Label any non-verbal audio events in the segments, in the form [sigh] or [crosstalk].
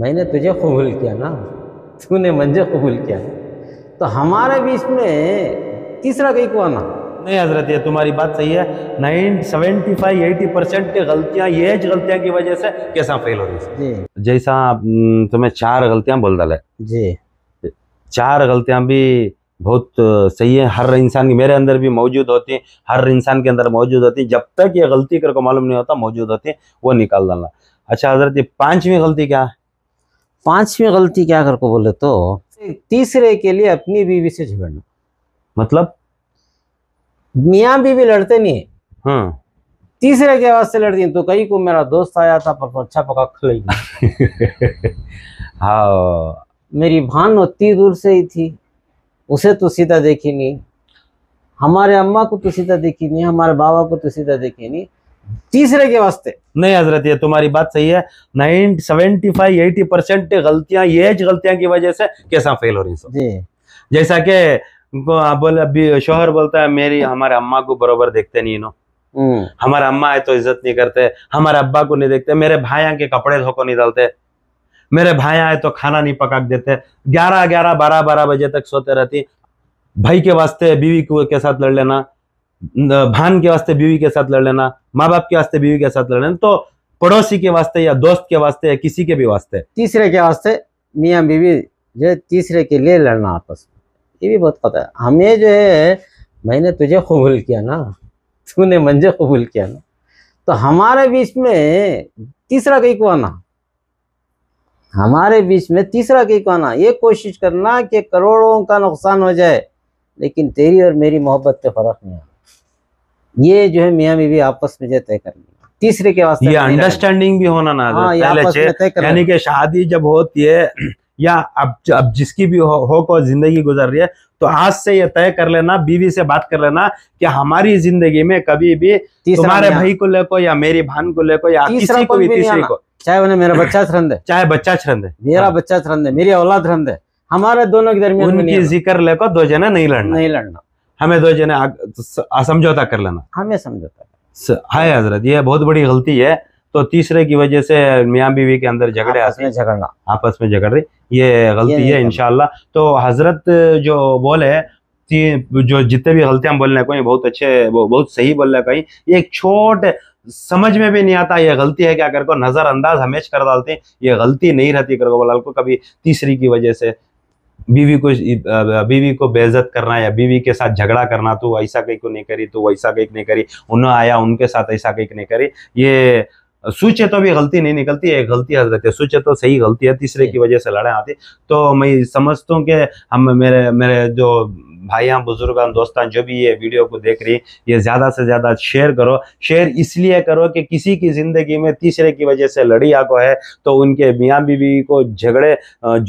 मैंने तुझे कबूल किया ना तूने मंजे कबूल किया तो हमारे बीच में तीसरा कहीं को आना नहीं हजरत ये तुम्हारी बात सही है nine seventy five eighty percent की गलतियाँ ये गलतियाँ की वजह से कैसा फेल हो रही जैसा हम्म, तुम्हें चार गलतियाँ बोल डाले जी चार गलतियाँ भी बहुत सही है हर इंसान की मेरे अंदर भी मौजूद होती है हर इंसान के अंदर मौजूद होती है जब तक ये गलती करके मालूम नहीं होता मौजूद होती है वो निकाल डालना अच्छा हजरत ये पांचवी गलती क्या है पांचवी गलती क्या कर को बोले तो तीसरे के लिए अपनी बीवी से झगड़ना मतलब मियाँ बीवी लड़ते नहीं है हाँ। तीसरे के आवाज से लड़ती तो कहीं को मेरा दोस्त आया था पर अच्छा पका खिलाई [laughs] हाँ मेरी भान उतनी दूर से ही थी उसे तो सीधा देखी नहीं हमारे अम्मा को तो सीधा देखी नहीं हमारे बाबा को तो सीधा देखी नहीं तीसरे के वास्ते नहीं हजरत ये तुम्हारी बात सही है nine seventy five eighty percent गलतियां ये गलतियां की वजह से कैसा फेल हो रही है जैसा कि बोले अभी शोहर बोलता है मेरी हमारे अम्मा को बरोबर देखते नहीं नो हम्म। हमारा अम्मा है तो इज्जत नहीं करते हमारे अब्बा को नहीं देखते मेरे भाई के कपड़े धोको नहीं डालते मेरे भाई आए तो खाना नहीं पका देते ग्यारह ग्यारह बारह बारह बजे तक सोते रहती भाई के वास्ते बीवी के साथ लड़ लेना भान के वास्ते बीवी के साथ लड़ लेना माँ बाप के वास्ते बीवी के साथ लड़ लेना तो पड़ोसी के वास्ते या दोस्त के वास्ते या किसी के भी वास्ते तीसरे के वास्ते मियाँ बीवी जो है तीसरे के लिए लड़ना आपस में ये भी बहुत पता है हमें जो है मैंने तुझे कबूल किया ना तूने मंजे कबूल किया ना तो हमारे बीच में तीसरा कहीं को आना हमारे बीच में तीसरा कहीं को आना ये कोशिश करना कि करोड़ों का नुकसान हो जाए लेकिन तेरी और मेरी मोहब्बत पे फर्क नहीं आना ये जो है मियाँ बीवी आपस में तय करनी तीसरे के वास्ते ये अंडरस्टैंडिंग भी होना ना हाँ, यानी कि शादी जब होती है या अब अब जिसकी भी हो, को जिंदगी गुजर रही है तो आज से ये तय कर लेना बीवी से बात कर लेना कि हमारी जिंदगी में कभी भी तुम्हारे भाई को लेको या मेरी बहन को लेको या किसी को भी तीसरी को चाहे उन्हें मेरा बच्चा [coughs] छरंद है चाहे बच्चा छरंद है मेरा हाँ। बच्चा छरंद है मेरी औलाद छरंद है हमारे दोनों के दरमियान उनकी जिक्र लेकर दो जना नहीं लड़ना नहीं लड़ना हमें दो जने तो समझौता कर लेना हमें समझौता हाय हजरत ये बहुत बड़ी गलती है तो तीसरे की वजह से मियाँ बीवी के अंदर झगड़े आपस में झगड़ना आपस में झगड़ रही ये गलती ये है इनशाला तो हजरत जो बोले जो जितने भी गलतियां बोलने को बहुत अच्छे बहुत सही बोल बोलने कहीं ये एक छोट समझ में भी नहीं आता ये गलती है क्या करके नजरअंदाज हमेश कर डालते हैं ये गलती नहीं रहती कर बोला को कभी तीसरी की वजह से बीवी को बीवी को बेइज्जत करना या बीवी के साथ झगड़ा करना तो ऐसा कहीं को नहीं करी तो वैसा कहीं नहीं करी उन्होंने आया उनके साथ ऐसा कहीं नहीं करी ये सूचे तो भी गलती नहीं निकलती है गलती रहती है सूचे तो सही गलती है तीसरे की वजह से लड़ाई आती तो मैं समझता हूँ कि हम मेरे मेरे जो भाइयों बुजुर्गान दोस्तान जो भी ये वीडियो को देख रही ये ज़्यादा से ज़्यादा शेयर करो शेयर इसलिए करो कि किसी की ज़िंदगी में तीसरे की वजह से लड़ी आको है तो उनके मियाँ बीवी को झगड़े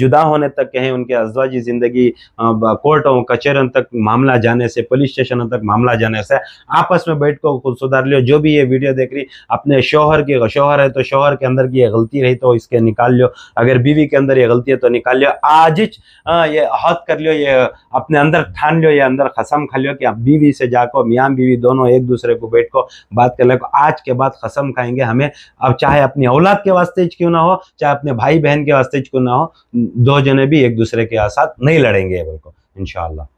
जुदा होने तक कहें उनके अजवाजी ज़िंदगी कोर्टों कचहरों तक मामला जाने से पुलिस स्टेशनों तक मामला जाने से आपस में बैठ को खुद सुधार लियो जो भी ये वीडियो देख रही अपने शोहर की शोहर है तो शोहर के अंदर की ये गलती रही तो इसके निकाल लियो अगर बीवी के अंदर ये गलती है तो निकाल लियो आज ये हद कर लियो ये अपने अंदर ठान लो या अंदर खसम खा लियो कि आप बीवी से जाको मियाँ बीवी दोनों एक दूसरे को बैठ को बात कर ले आज के बाद खसम खाएंगे हमें अब चाहे अपनी औलाद के वास्ते क्यों ना हो चाहे अपने भाई बहन के वास्ते क्यों ना हो दो जने भी एक दूसरे के साथ नहीं लड़ेंगे बिल्कुल इनशाला